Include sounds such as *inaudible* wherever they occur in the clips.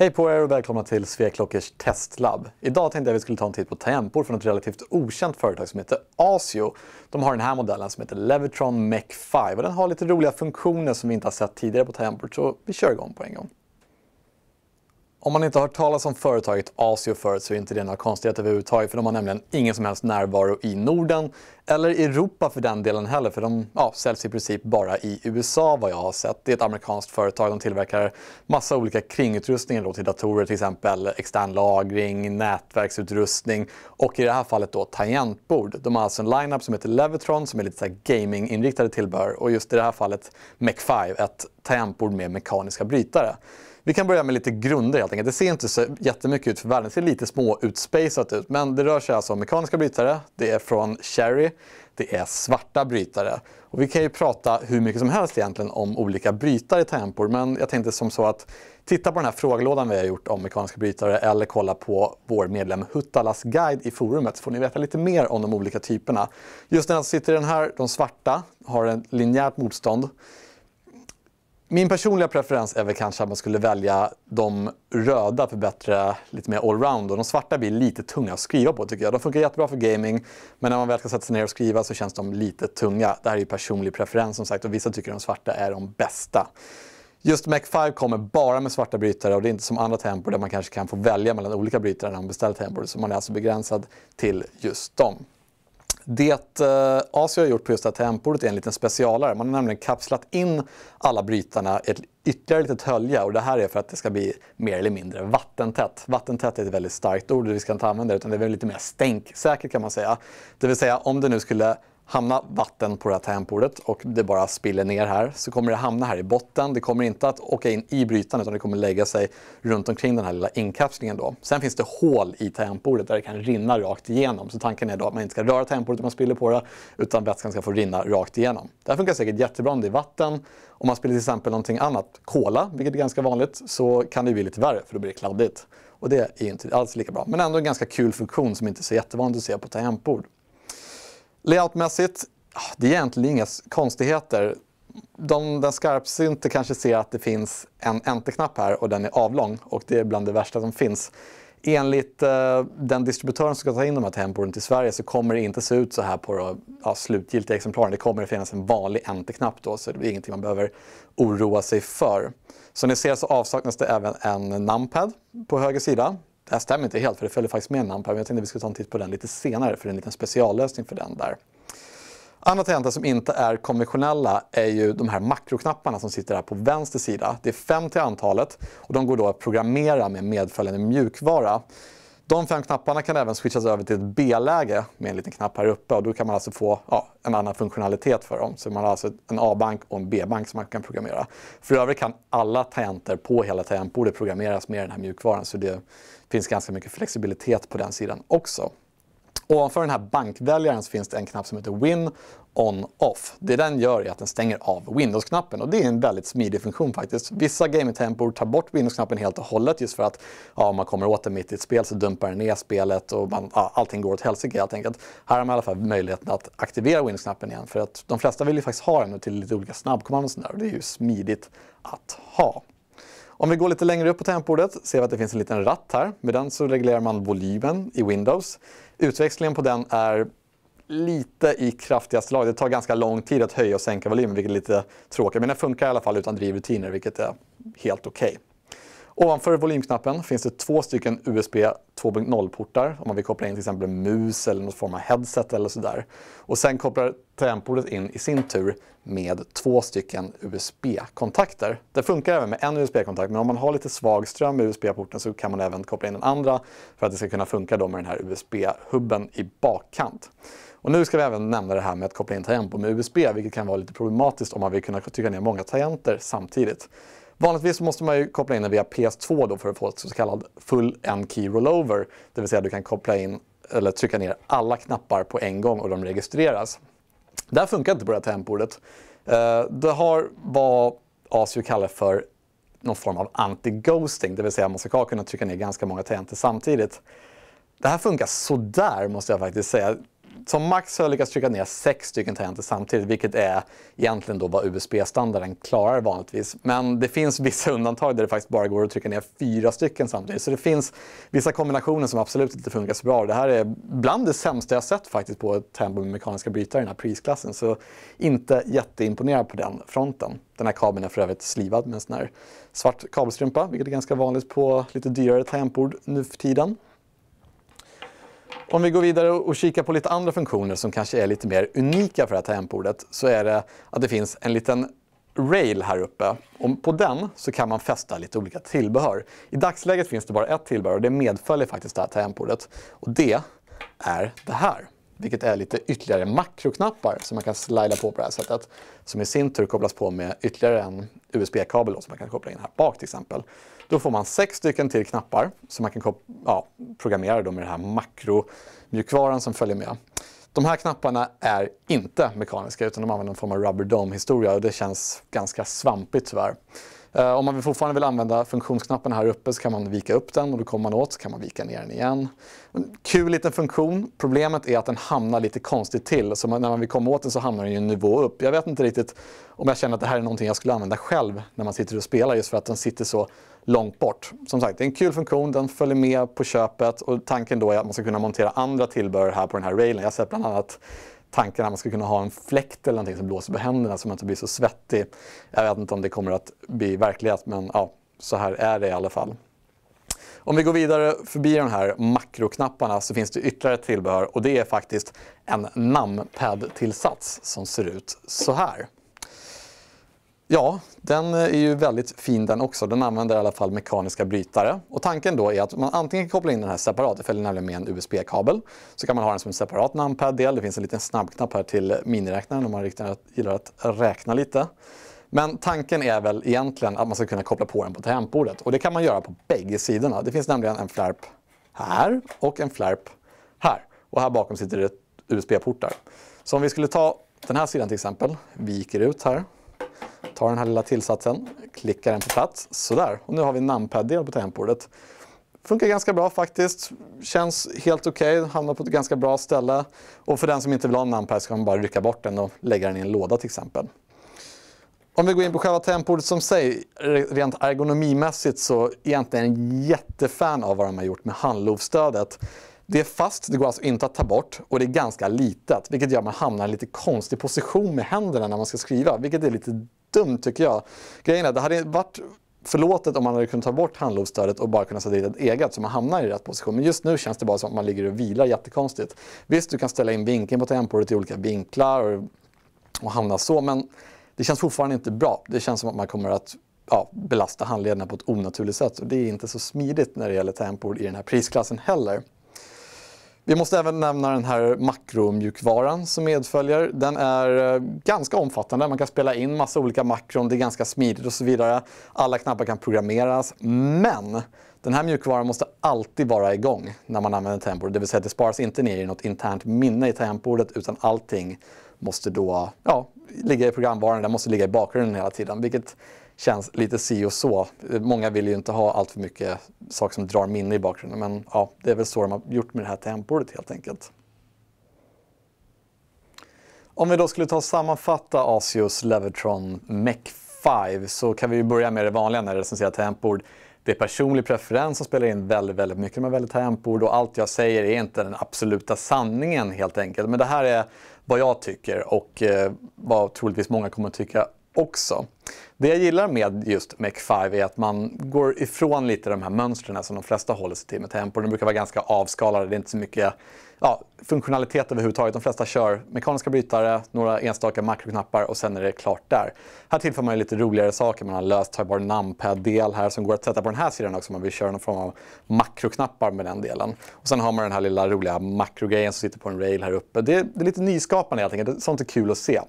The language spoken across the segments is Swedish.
Hej på er och välkomna till Sveklockers testlabb. Idag tänkte jag att vi skulle ta en titt på tangentbord från ett relativt okänt företag som heter Asio. De har den här modellen som heter Levitron Mech 5 och den har lite roliga funktioner som vi inte har sett tidigare på tangentbord så vi kör igång på en gång. Om man inte har hört talas om företaget Asio förut så är inte det några konstigheter överhuvudtaget för de har nämligen ingen som helst närvaro i Norden eller i Europa för den delen heller för de ja, säljs i princip bara i USA vad jag har sett. Det är ett amerikanskt företag. De tillverkar massa olika kringutrustningar då till datorer till exempel extern lagring, nätverksutrustning och i det här fallet då tangentbord. De har alltså en lineup som heter Levitron som är lite gaming-inriktade tillbehör och just i det här fallet Mac 5, ett tangentbord med mekaniska brytare. Vi kan börja med lite grunder helt enkelt. Det ser inte så jättemycket ut för världen. Det ser lite små utspacat ut. Men det rör sig alltså om mekaniska brytare. Det är från Cherry. Det är svarta brytare. Och vi kan ju prata hur mycket som helst egentligen om olika brytare i tempor, Men jag tänkte som så att titta på den här frågelådan vi har gjort om mekaniska brytare eller kolla på vår medlem Huttalas guide i forumet så får ni veta lite mer om de olika typerna. Just den som sitter i den här, de svarta, har ett linjärt motstånd. Min personliga preferens är väl kanske att man skulle välja de röda för bättre, lite mer allround. Och de svarta blir lite tunga att skriva på tycker jag. De funkar jättebra för gaming, men när man väl ska sätta sig ner och skriva så känns de lite tunga. Det här är ju personlig preferens som sagt och vissa tycker de svarta är de bästa. Just Mac 5 kommer bara med svarta brytare och det är inte som andra tempor där man kanske kan få välja mellan olika brytare när man beställer tempor. Så man är alltså begränsad till just dem. Det eh, Asio har gjort på just det här tempordet är en liten specialare. Man har nämligen kapslat in alla brytarna i ett ytterligare litet hölje och det här är för att det ska bli mer eller mindre vattentätt. Vattentätt är ett väldigt starkt ord vi ska inte använda utan det är väl lite mer stänksäkert kan man säga. Det vill säga om det nu skulle hamna vatten på det här tangentbordet och det bara spiller ner här så kommer det hamna här i botten. Det kommer inte att åka in i brytaren utan det kommer lägga sig runt omkring den här lilla inkapslingen. Då. Sen finns det hål i tangentbordet där det kan rinna rakt igenom. Så tanken är då att man inte ska röra tangentbordet om man spiller på det utan vätskan ska få rinna rakt igenom. Det här funkar säkert jättebra om det är vatten. Om man spiller till exempel någonting annat, kola, vilket är ganska vanligt, så kan det bli lite värre för då blir det kladdigt. Och det är inte alls lika bra. Men ändå en ganska kul funktion som inte är så jättevanligt att se på tangentbord. Layoutmässigt, ah, det är egentligen inga konstigheter. De, den skarpsynte kanske ser att det finns en enter-knapp här och den är avlång och det är bland det värsta som finns. Enligt eh, den distributören som ska ta in de här temporen till Sverige så kommer det inte se ut så här på då, ja, slutgiltiga exemplaren. Det kommer att finnas en vanlig enter-knapp då så det är ingenting man behöver oroa sig för. Som ni ser så avsaknas det även en numpad på höger sida det här stämmer inte helt för det följer faktiskt med en men Jag tänkte vi skulle ta en titt på den lite senare för det är en liten speciallösning för den där. Andra tangenter som inte är konventionella är ju de här makroknapparna som sitter här på vänster sida. Det är fem till antalet och de går då att programmera med medföljande mjukvara. De fem knapparna kan även switchas över till ett B-läge med en liten knapp här uppe och då kan man alltså få ja, en annan funktionalitet för dem. Så man har alltså en A-bank och en B-bank som man kan programmera. För övrigt kan alla tangenter på hela tangentbordet programmeras med den här mjukvaran så det finns ganska mycket flexibilitet på den sidan också. Ovanför den här bankväljaren så finns det en knapp som heter Win On Off. Det den gör är att den stänger av Windows-knappen och det är en väldigt smidig funktion faktiskt. Vissa gamingtempor tar bort Windows-knappen helt och hållet just för att ja, om man kommer åt den mitt i ett spel så dumpar den ner spelet och man, ja, allting går åt helsike helt enkelt. Här har man i alla fall möjligheten att aktivera Windows-knappen igen för att de flesta vill ju faktiskt ha den till lite olika snabbkommandon och sådär och det är ju smidigt att ha. Om vi går lite längre upp på tangentbordet ser vi att det finns en liten ratt här. Med den så reglerar man volymen i Windows. Utväxlingen på den är lite i kraftigaste lag. Det tar ganska lång tid att höja och sänka volymen, vilket är lite tråkigt. Men den funkar i alla fall utan drivrutiner, vilket är helt okej. Okay. Ovanför volymknappen finns det två stycken USB 2.0-portar om man vill koppla in till exempel en mus eller någon form av headset eller sådär. Och sen kopplar tangentbordet in i sin tur med två stycken USB-kontakter. Det funkar även med en USB-kontakt, men om man har lite svag ström i USB-porten så kan man även koppla in den andra för att det ska kunna funka då med den här USB-hubben i bakkant. Och nu ska vi även nämna det här med att koppla in tangentbord med USB, vilket kan vara lite problematiskt om man vill kunna trycka ner många tangenter samtidigt. Vanligtvis måste man ju koppla in den via PS2 då för att få ett så kallad full end key rollover. Det vill säga du kan koppla in eller trycka ner alla knappar på en gång och de registreras. Det här funkar inte på det här tangentbordet. Eh, det har vad ASIO kallar för någon form av anti-ghosting, det vill säga man ska kunna trycka ner ganska många tangenter samtidigt. Det här funkar sådär måste jag faktiskt säga som max har jag lyckats trycka ner sex stycken tangenter samtidigt, vilket är egentligen då vad USB-standarden klarar vanligtvis. Men det finns vissa undantag där det faktiskt bara går att trycka ner fyra stycken samtidigt. Så det finns vissa kombinationer som absolut inte funkar så bra. Det här är bland det sämsta jag sett faktiskt på ett tempo med mekaniska brytare i den här prisklassen. Så inte jätteimponerad på den fronten. Den här kabeln är för övrigt slivad med en sån här svart kabelstrumpa, vilket är ganska vanligt på lite dyrare tangentbord nu för tiden. Om vi går vidare och kikar på lite andra funktioner som kanske är lite mer unika för det här tangentbordet så är det att det finns en liten rail här uppe. Och på den så kan man fästa lite olika tillbehör. I dagsläget finns det bara ett tillbehör och det medföljer faktiskt det här tangentbordet. Och det är det här. Vilket är lite ytterligare makroknappar som man kan slida på på det här sättet. Som i sin tur kopplas på med ytterligare en USB-kabel som man kan koppla in här bak till exempel. Då får man sex stycken till knappar som man kan ja, programmera med den här makromjukvaran som följer med. De här knapparna är inte mekaniska utan de använder en form av rubber dome-historia och det känns ganska svampigt tyvärr. Eh, om man fortfarande vill använda funktionsknappen här uppe så kan man vika upp den och då kommer man åt, så kan man vika ner den igen. En kul liten funktion. Problemet är att den hamnar lite konstigt till. Så när man vill komma åt den så hamnar den ju en nivå upp. Jag vet inte riktigt om jag känner att det här är någonting jag skulle använda själv när man sitter och spelar just för att den sitter så långt bort. Som sagt, det är en kul funktion, den följer med på köpet och tanken då är att man ska kunna montera andra tillbehör här på den här railen. Jag har sett bland annat tanken att man ska kunna ha en fläkt eller någonting som blåser på händerna så man inte blir så svettig. Jag vet inte om det kommer att bli verklighet men ja, så här är det i alla fall. Om vi går vidare förbi de här makroknapparna så finns det ytterligare tillbehör och det är faktiskt en numpad-tillsats som ser ut så här. Ja, den är ju väldigt fin den också. Den använder i alla fall mekaniska brytare. Och tanken då är att man antingen kan koppla in den här separat, det följer nämligen med en USB-kabel. Så kan man ha den som en separat numpad-del. Det finns en liten snabbknapp här till miniräknaren om man gillar att räkna lite. Men tanken är väl egentligen att man ska kunna koppla på den på tangentbordet. Och det kan man göra på bägge sidorna. Det finns nämligen en flärp här och en flärp här. Och här bakom sitter det USB-portar. Så om vi skulle ta den här sidan till exempel, viker ut här tar den här lilla tillsatsen, klickar den på plats. Sådär, och nu har vi en numpad-del på tangentbordet. Funkar ganska bra faktiskt, känns helt okej, okay. hamnar på ett ganska bra ställe. Och för den som inte vill ha en numpad kan man bara rycka bort den och lägga den i en låda till exempel. Om vi går in på själva tangentbordet som sig, rent ergonomimässigt så är jag inte en jättefan av vad de har gjort med handlovsstödet. Det är fast, det går alltså inte att ta bort och det är ganska litet, vilket gör att man hamnar i en lite konstig position med händerna när man ska skriva, vilket är lite dumt tycker jag. Grejen är, det hade varit förlåtet om man hade kunnat ta bort handlovsstödet och bara kunnat sätta dit ett eget så man hamnar i rätt position. Men just nu känns det bara som att man ligger och vilar jättekonstigt. Visst, du kan ställa in vinkeln på temporet i olika vinklar och, och hamna så, men det känns fortfarande inte bra. Det känns som att man kommer att ja, belasta handlederna på ett onaturligt sätt och det är inte så smidigt när det gäller tempor i den här prisklassen heller. Vi måste även nämna den här makromjukvaran som medföljer. Den är eh, ganska omfattande. Man kan spela in massa olika makron, det är ganska smidigt och så vidare. Alla knappar kan programmeras. Men den här mjukvaran måste alltid vara igång när man använder tangentbordet. Det vill säga att det sparas inte ner i något internt minne i tangentbordet utan allting måste då ja, ligga i programvaran. Den måste ligga i bakgrunden hela tiden. Vilket känns lite si och så. Många vill ju inte ha allt för mycket saker som drar minne i bakgrunden men ja, det är väl så de har gjort med det här temporet helt enkelt. Om vi då skulle ta och sammanfatta Asios Levitron Mech 5 så kan vi ju börja med det vanliga när det recenserar tangentbord. Det är personlig preferens som spelar in väldigt, väldigt mycket när man väljer tangentbord och allt jag säger är inte den absoluta sanningen helt enkelt. Men det här är vad jag tycker och eh, vad troligtvis många kommer att tycka också. Det jag gillar med just Mac 5 är att man går ifrån lite de här mönstren som de flesta håller sig till med tempo. De brukar vara ganska avskalade, det är inte så mycket ja, funktionalitet överhuvudtaget. De flesta kör mekaniska brytare, några enstaka makroknappar och sen är det klart där. Här tillför man lite roligare saker. Man har löst höjbar numpad-del här som går att sätta på den här sidan också om man vill köra någon form av makroknappar med den delen. Och Sen har man den här lilla roliga makrogrejen som sitter på en rail här uppe. Det är, det är lite nyskapande helt enkelt. Sånt är kul att se.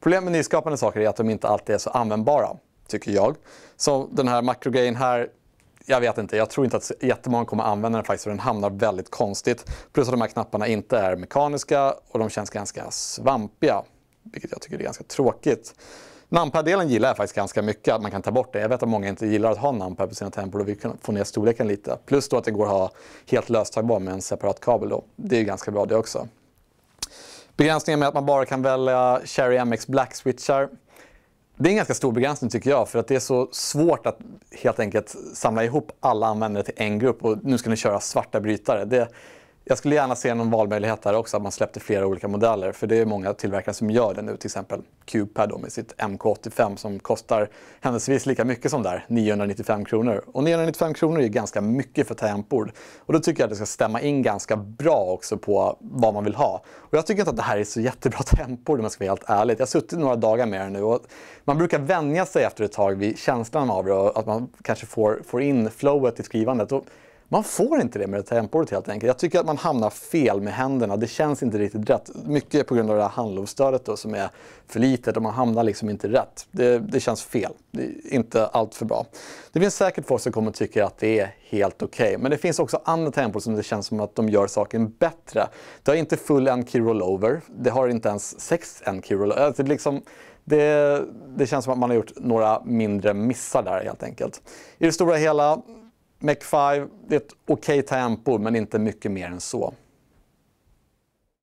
Problemet med nyskapande saker är att de inte alltid är så användbara användbara, tycker jag. Så den här makrogrejen här, jag vet inte. Jag tror inte att jättemånga kommer att använda den faktiskt för den hamnar väldigt konstigt. Plus att de här knapparna inte är mekaniska och de känns ganska svampiga. Vilket jag tycker är ganska tråkigt. Numpad-delen gillar jag faktiskt ganska mycket, att man kan ta bort det. Jag vet att många inte gillar att ha numpad på sina tempor och vill kunna få ner storleken lite. Plus då att det går att ha helt löstagbar med en separat kabel då. Det är ju ganska bra det också. Begränsningen med att man bara kan välja Cherry MX Black-switchar det är en ganska stor begränsning tycker jag för att det är så svårt att helt enkelt samla ihop alla användare till en grupp och nu ska ni köra svarta brytare. Det, jag skulle gärna se någon valmöjlighet där också, att man släppte flera olika modeller. För det är många tillverkare som gör det nu, till exempel Cupad med sitt MK85 som kostar händelsevis lika mycket som där, 995 kronor. Och 995 kronor är ganska mycket för tangentbord. Och då tycker jag att det ska stämma in ganska bra också på vad man vill ha. Och jag tycker inte att det här är så jättebra *laughs* tangentbord om jag ska vara helt ärlig. Jag har suttit några dagar med det nu och man brukar vänja sig efter ett tag vid känslan av det och att man kanske får, får in flowet i skrivandet. Och man får inte det med det tempordet helt enkelt. Jag tycker att man hamnar fel med händerna. Det känns inte riktigt rätt. Mycket på grund av det här handlovsstödet då, som är för litet och man hamnar liksom inte rätt. Det, det känns fel. Det inte allt för bra. Det finns säkert folk som kommer tycka att det är helt okej. Okay. Men det finns också andra tempor som det känns som att de gör saken bättre. Det har inte full end key rollover. Det har inte ens sex end key rollover. Äh, det, liksom, det, det känns som att man har gjort några mindre missar där helt enkelt. I det stora hela Mach 5, det är ett okej okay tempo men inte mycket mer än så.